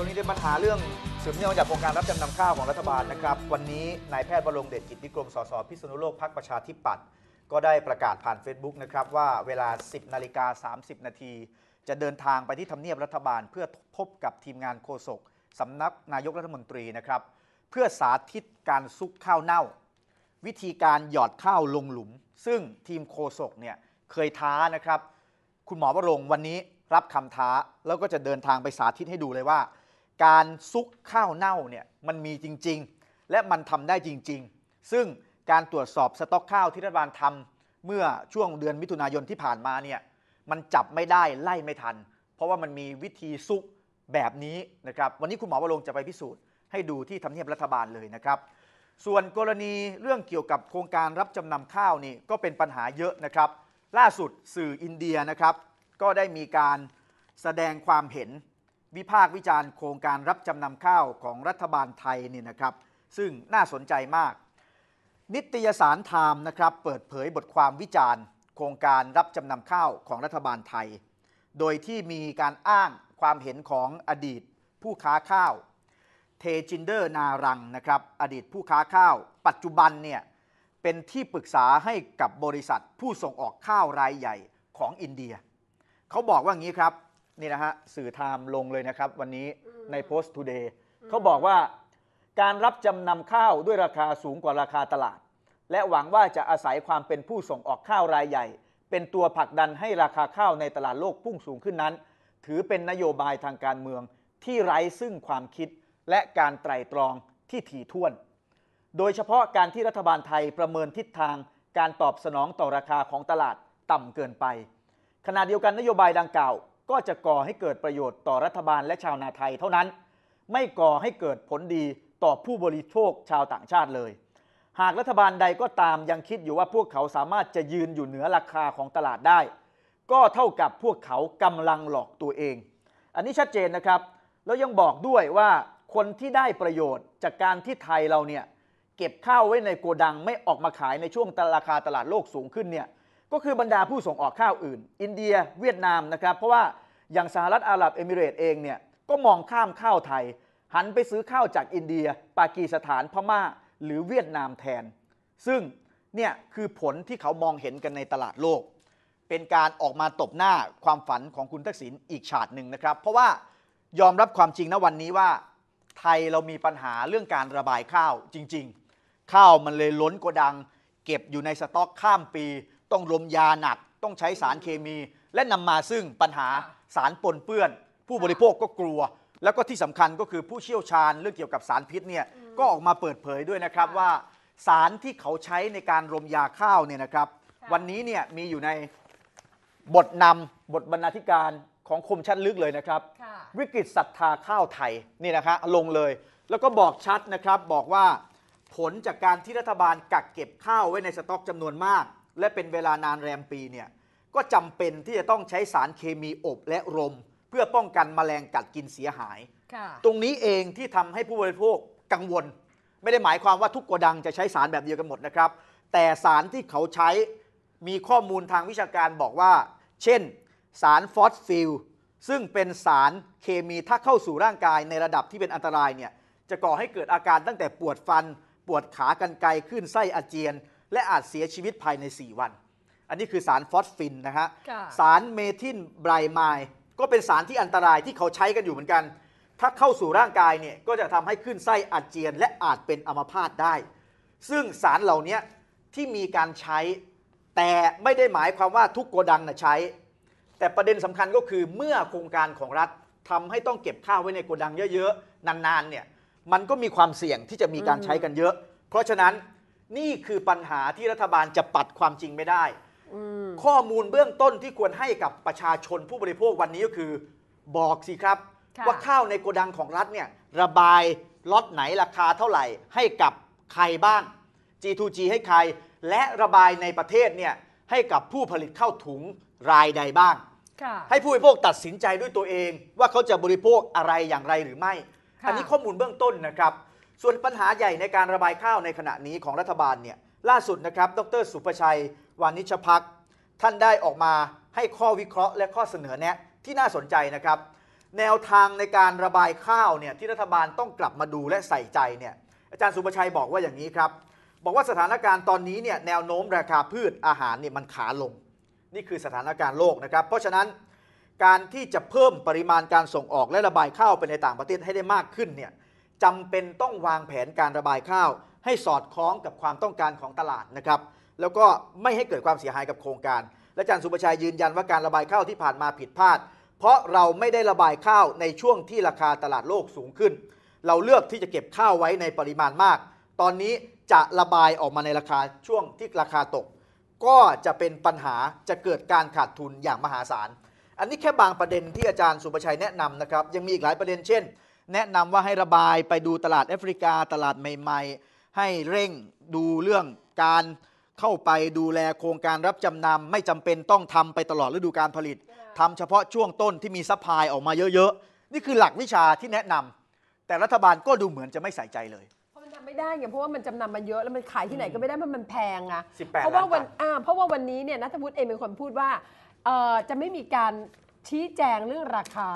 ช่วงนี้ได้ปัญหาเรื่องสืบเนื่องจากโครงการรับจำนำข้าวของรัฐบาลนะครับ วันนี้นายแพทย์บรงเดชกิจนิกรมสสพิษณุโลกพรรคประชาธิปัตย์ก็ได้ประกาศผ่าน Facebook นะครับว่าเวลา 10นาฬิกา30 นาที จะเดินทางไปที่ทำเนียบรัฐบาล เพื่อพบกับทีมงานโฆษกสำนักนายกรัฐมนตรีนะครับเพื่อสาธิตการซุกข้าวเน่า วิธีการหยอดข้าวลงหลุม ซึ่งทีมโคศกเนี่ยเคยท้านะครับ คุณหมอวรงวันนี้รับคำท้าแล้วก็จะเดินทางไปสาธิตให้ดูเลยว่าการซุกข้าวเน่าเนี่ยมันมีจริง ๆ และมันทำได้จริงๆ ซึ่งการตรวจสอบสต็อกข้าวที่รัฐบาลทำเมื่อช่วงเดือนมิถุนายนที่ผ่านมาเนี่ยมันจับไม่ได้ไล่ไม่ทัน เพราะว่ามันมีวิธีซุกแบบนี้นะครับวันนี้คุณหมอวรงจะไปพิสูจน์ให้ดูที่ทำเนียบรัฐบาลเลยนะครับ ส่วนกรณีเรื่องเกี่ยวกับโครงการรับจำนำข้าวนี่ก็เป็นปัญหาเยอะนะครับ ล่าสุดสื่ออินเดียนะครับ ก็ได้มีการแสดงความเห็นวิพากษ์วิจารณ์โครงการรับจำนำข้าวของรัฐบาลไทยนี่นะครับ ซึ่งน่าสนใจมาก นิตยสารไทม์นะครับ เปิดเผยบทความวิจารณ์ โครงการรับจำนำข้าวของรัฐบาลไทย โดยที่มีการอ้างความเห็นของอดีตผู้ค้าข้าว เทจินเดอร์นารังนะครับ อดีตผู้ค้าข้าว ปัจจุบันเนี่ยเป็นที่ปรึกษาให้กับบริษัทผู้ส่งออกข้าวรายใหญ่ของอินเดีย เขาบอกว่างี้ครับนี่นะฮะ สื่อไทม์ลงเลยนะครับ วันนี้ในโพสต์ทูเดย์เขาบอกว่า การรับจำนำข้าวด้วยราคาสูงกว่าราคาตลาด และหวังว่าจะอาศัยความเป็นผู้ส่งออกข้าวรายใหญ่ เป็นตัวผลักดันให้ราคาข้าวในตลาดโลกพุ่งสูงขึ้นนั้น ถือเป็นนโยบายทางการเมืองที่ไร้ซึ่งความคิดและการไตร่ตรองที่ถี่ถ้วน โดยเฉพาะการที่รัฐบาลไทยประเมินทิศทาง การตอบสนองต่อราคาของตลาดต่ำเกินไปขณะเดียวกันนโยบายดังกล่าวก็จะก่อให้เกิดประโยชน์ต่อรัฐบาลและชาวนาไทยเท่านั้น ไม่ก่อให้เกิดผลดีต่อผู้บริโภคชาวต่างชาติเลย หากรัฐบาลใดก็ตามยังคิดอยู่ว่าพวกเขาสามารถจะยืนอยู่เหนือราคาของตลาดได้ ก็เท่ากับพวกเขากำลังหลอกตัวเอง อันนี้ชัดเจนนะครับ แล้วยังบอกด้วยว่าคนที่ได้ประโยชน์ จากการที่ไทยเราเนี่ยเก็บข้าวไว้ในโกดัง ไม่ออกมาขายในช่วงตราคาตลาดโลกสูงขึ้นเนี่ยก็คือบรรดาผู้ส่งออกข้าวอื่น อินเดียเวียดนามนะครับเพราะว่าอย่างสหรัฐอาหรับเอมิเรตเองเนี่ยก็มองข้ามข้าวไทยหันไปซื้อข้าวจากอินเดียปากีสถานพม่าหรือเวียดนามแทน ซึ่งเนี่ย คือผลที่เขามองเห็นกันในตลาดโลก เป็นการออกมาตบหน้าความฝันของคุณทักษิณอีกฉาดหนึ่งนะครับ เพราะว่ายอมรับความจริงนะวันนี้ว่า ไทยเรามีปัญหาเรื่องการระบายข้าวจริง ๆ ข้าวมันเลยล้นกดัง เก็บอยู่ในสต็อกข้ามปีต้องลมยาหนักต้องใช้สารเคมี และนำมาซึ่งปัญหาสารปนเปื้อน ผู้บริโภคก็กลัว แล้วก็ที่สำคัญก็คือผู้เชี่ยวชาญเรื่องเกี่ยวกับสารพิษเนี่ยก็ออกมาเปิดเผยด้วยนะครับว่าสารที่เขาใช้ในการรมยาข้าวเนี่ยนะครับ วันนี้เนี่ยมีอยู่ในบทนำบทบรรณาธิการของคมชัดลึกเลยนะครับ วิกฤตศรัทธาข้าวไทยนี่นะคะลงเลย แล้วก็บอกชัดนะครับบอกว่าผลจากการที่รัฐบาลกักเก็บข้าวไว้ในสต็อกจำนวนมากและเป็นเวลานานแรมปีเนี่ยก็จำเป็นที่จะต้องใช้สารเคมีอบและรม เพื่อป้องกันมแมลงกัดกินเสียหาย ตรงนี้เองที่ทำให้ผู้บริโภคกังวล ไม่ได้หมายความว่าทุกรกดังจะใช้สารแบบเดียวกันหมดนะครับ แต่สารที่เขาใช้มีข้อมูลทางวิชาการบอกว่า เช่นสารฟอสฟิลซึ่งเป็นสารเคมีถ้าเข้าสู่ร่างกายในระดับที่เป็นอันตรายเนี่ยจะก่อให้เกิดอาการตั้งแต่ปวดฟัน ปวดขากันไกลขึ้นไส้อาเจียนและอาจเสียชีวิตภายใน 4 วัน อันนี้คือสารฟอสฟินนะฮะ สารเมทิลไบรมล์ก็เป็นสารที่อันตรายที่เขาใช้กันอยู่เหมือนกัน ถ้าเข้าสู่ร่างกายเนี่ย ก็จะทำให้ขึ้นไส้อาเจียน และอาจเป็นอัมพาตได้ ซึ่งสารเหล่านี้ที่มีการใช้ แต่ไม่ได้หมายความว่าทุกโกดังนะใช้ แต่ประเด็นสำคัญก็คือเมื่อโครงการของรัฐทำให้ต้องเก็บข้าวไว้ในโกดังเยอะๆ นานๆเนี่ย มันก็มีความเสี่ยงที่จะมีการใช้กันเยอะ เพราะฉะนั้นนี่คือปัญหาที่รัฐบาลจะปัดความจริงไม่ได้ ข้อมูลเบื้องต้นที่ควรให้กับประชาชน ผู้บริโภควันนี้ก็คือบอกสิครับ ว่าข้าวในโกดังของรัฐเนี่ยระบายล็อตไหนราคาเท่าไหร่ให้กับใครบ้าง G2G ให้ใคร และระบายในประเทศเนี่ยให้กับผู้ผลิตข้าวถุงรายใดบ้างให้ผู้บริโภคตัดสินใจด้วยตัวเอง ว่าเขาจะบริโภคอะไรอย่างไรหรือไม่อันนี้ข้อมูลเบื้องต้นนะครับส่วนปัญหาใหญ่ในการระบายข้าวในขณะนี้ของรัฐบาลเนี่ยล่าสุดนะครับดรสุประชัยวานิชพักท่านได้ออกมาให้ข้อวิเคราะห์และข้อเสนอแนะที่น่าสนใจนะครับ แนวทางในการระบายข้าวเนี่ยที่รัฐบาลต้องกลับมาดูและใส่ใจเนี่ยอาจารย์สุประชัยบอกว่าอย่างนี้ครับบอกว่าสถานการณ์ตอนนี้เนี่ยแนวโน้มราคาพืชอาหารเนี่ยมันขาลง นี่คือสถานการณ์โลกนะครับ เพราะฉะนั้นการที่จะเพิ่มปริมาณการส่งออกและระบายข้าวไปในต่างประเทศให้ได้มากขึ้นเนี่ยจำเป็นต้องวางแผนการระบายข้าว ให้สอดคล้องกับความต้องการของตลาดนะครับแล้วก็ไม่ให้เกิดความเสียหายกับโครงการและอาจารย์สุประชัยยืนยันว่า การระบายข้าวที่ผ่านมาผิดพลาด เพราะเราไม่ได้ระบายข้าวในช่วงที่ราคาตลาดโลกสูงขึ้น เราเลือกที่จะเก็บข้าวไว้ในปริมาณมาก ตอนนี้จะระบายออกมาในราคาช่วงที่ราคาตก ก็จะเป็นปัญหาจะเกิดการขาดทุนอย่างมหาศาลอันนี้แค่บางประเด็นที่อาจารย์สุประชัยแนะนำนะครับยังมีอีกหลายประเด็นเช่นแนะนำว่าให้ระบายไปดูตลาดแอฟริกาตลาดใหม่ ๆ ให้เร่งดูเรื่องการเข้าไปดูแลโครงการรับจำนำไม่จำเป็นต้องทำไปตลอดฤดูการผลิตทำเฉพาะช่วงต้นที่มีซัพพลายออกมาเยอะๆนี่คือหลักวิชาที่แนะนำแต่รัฐบาลก็ดูเหมือนจะไม่ใส่ใจเลยมันทำไม่ได้ไงเพราะว่ามันจำนำมาเยอะแล้วมันขายที่ไหนก็ไม่ได้เพราะมันแพงอะเพราะว่าวันอ่าเพราะว่าวันนี้เนี่ยนัทวุฒิเองเป็นคนพูดว่าจะไม่มีการชี้แจงเรื่องราคา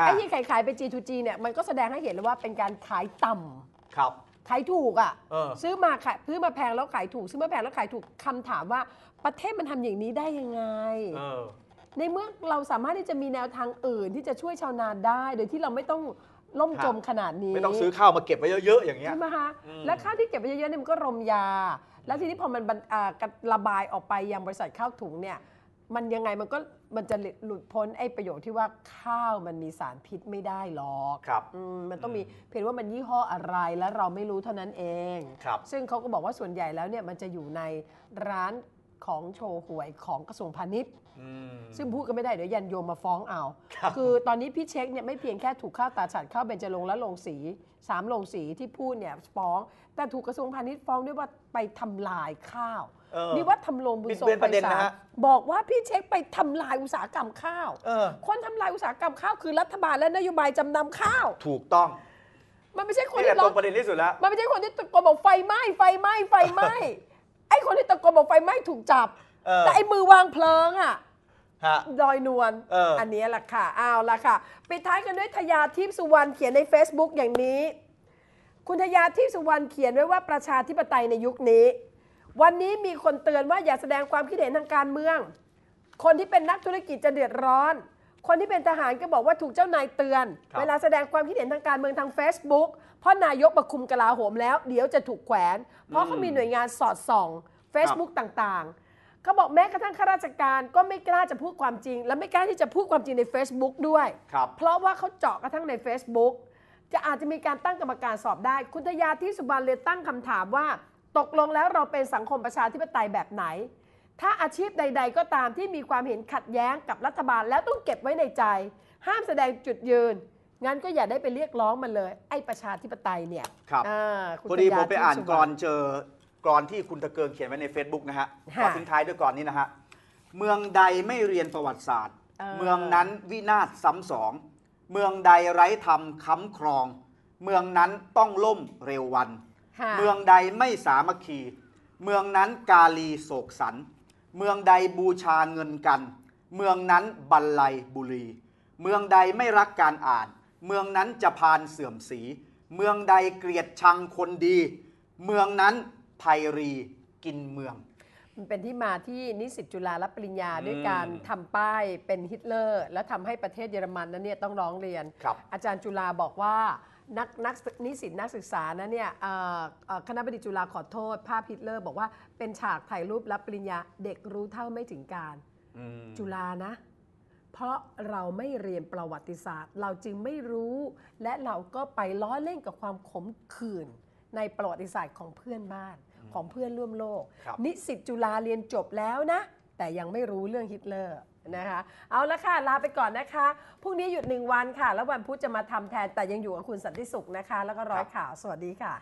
ไอ้ที่ขายขายไป G2G เนี่ยมันก็แสดงให้เห็นเลยว่าเป็นการขายต่ำครับขายถูกอ่ะออซื้อมาขายซื้อมาแพงแล้วขายถูก ซื้อมาแพงแล้วขายถูกคำถามว่าประเทศมันทำอย่างนี้ได้ยังไงออในเมื่อเราสามารถที่จะมีแนวทางอื่นที่จะช่วยชาวนาได้ โดยที่เราไม่ต้องล่มจมขนาดนี้ไม่ต้องซื้อข้าวมาเก็บไว้เยอะๆอย่างเงี้ยใช่ไหมคะมและข้าวที่เก็บไว้เยอะๆเนี่ยมันก็รมยา แล้วทีนี้พอมันระระบายออกไปยังบริษัทข้าวถุงเนี่ยมันยังไงมันก็มันจะหลุดพ้นไอ้ประโยชน์ที่ว่าข้าวมันมีสารพิษไม่ได้หรอก ครับ มันต้องมีเพียงว่ามันยี่ห้ออะไรแล้วเราไม่รู้เท่านั้นเองครับซึ่งเขาก็บอกว่าส่วนใหญ่แล้วเนี่ย มันจะอยู่ในร้านของโชห่วยของกระทรวงพาณิชย์ซึ่งพูดก็ไม่ได้เดี๋ยวยันโยมมาฟ้องเอาคือตอนนี้พี่เช็คเนี่ยไม่เพียงแค่ถูกข้าวตาฉัดข้าวเบญจรงและลงสีสามลงสีที่พูดเนี่ยฟ้อง แต่ถูกกระทรวงพาณิชย์ฟ้องด้วยว่าไปทำลายข้าวนี่ว่าทำลงบุญทรงไปสาบอกว่าพี่เช็คไปทำลายอุตสาหกรรมข้าวคนทำลายอุตสาหกรรมข้าวคือ รัฐบาลและนโยบายจำนำข้าว ถูกต้อง มันไม่ใช่คนที่รกงประเด็นที่สุดแล้วมันไม่ใช่คนที่ตะโกนบอกไฟไหม้ไฟไหม้ไฟไหม้ไอ้คนที่ตะโกนบอกไฟไหม้ถูกจับแต่ไอ้มือวางเพลิงอ่ะดอยนวลอออันนี้แหละค่ะเอาละค่ะปิดท้ายกันด้วยทยาทิพสุวรรณเขียนใน Facebook อย่างนี้ คุณทยาทิพสุวรรณเขียนไว้ว่าประชาธิปไตยในยุคนี้ วันนี้มีคนเตือนว่าอย่าแสดงความคิดเห็นทางการเมือง คนที่เป็นนักธุรกิจจะเดือดร้อน คนที่เป็นทหารก็บอกว่าถูกเจ้านายเตือน เวลาแสดงความคิดเห็นทางการเมืองทาง Facebook เพราะนายกประคุมกลาโหมแล้ว เดี๋ยวจะถูกแขวน เพราะเขามีหน่วยงานสอดส่อง Facebook ต่างๆเขาบอกแม้กระทั่งข้าราชการก็ไม่กล้าจะพูดความจริง และไม่กล้าที่จะพูดความจริงใน Facebook ด้วย เพราะว่าเขาเจาะกระทั่งใน Facebook จะอาจจะมีการตั้งกรรมการสอบได้ คุณทยาที่สุบรรณเลยตั้งคำถามว่า ตกลงแล้วเราเป็นสังคมประชาธิปไตยแบบไหน ถ้าอาชีพใด ๆ ก็ตามที่มีความเห็นขัดแย้งกับรัฐบาลแล้วต้องเก็บไว้ในใจ ห้ามแสดงจุดยืน งั้นก็อย่าได้ไปเรียกร้องมันเลย ไอ้ประชาธิปไตยเนี่ยครับอคุณพอดีผามไปอ่านก่อนกรเจอกรอนที่คุณตะเกิงเขียนไว้ใน Facebook นะฮะขอทิ้งท้ายด้วยกรอนนี้นะฮะ เมืองใดไม่เรียนประวัติศาสตร์ เมืองนั้นวินาศซ้ำสอง เมืองใดไร้ธรรมค้ำครอง เมืองนั้นต้องล่มเร็ววัน เมืองใดไม่สามัคคี เมืองนั้นกาลีโศกสัน เมืองใดบูชาเงินกัน เมืองนั้นบรรลัยบุรี เมืองใดไม่รักการอ่าน เมืองนั้นจะพานเสื่อมสี เมืองใดเกลียดชังคนดี เมืองนั้นไทรีกินเมือง มันเป็นที่มาที่นิสิตจุฬารับปริญญาด้วยการทำป้ายเป็นฮิตเลอร์ แล้วทำให้ประเทศเยอรมันนั้นเนี่ยต้องร้องเรียนครับอาจารย์จุฬาบอกว่า นักนักนิสิตนักศึกษานะเนี่ยคณะบดีจุฬาขอโทษ ภาพฮิตเลอร์บอกว่าเป็นฉากถ่ายรูปรับปริญญา เด็กรู้เท่าไม่ถึงการ จุฬานะ เพราะเราไม่เรียนประวัติศาสตร์ เราจึงไม่รู้และเราก็ไปล้อเล่นกับความขมขื่นในประวัติศาสตร์ของเพื่อนบ้าน ของเพื่อนร่วมโลกนิสิตจุฬาเรียนจบแล้วนะ แต่ยังไม่รู้เรื่องฮิตเลอร์นะคะเอาละค่ะ ลาไปก่อนนะคะพรุ่งนี้หยุดหนึ่งวันค่ะ แล้ววันพุธจะมาทำแทนแต่ยังอยู่กับคุณสันติสุขนะคะ แล้วก็ร้อยข่าวสวัสดีค่ะ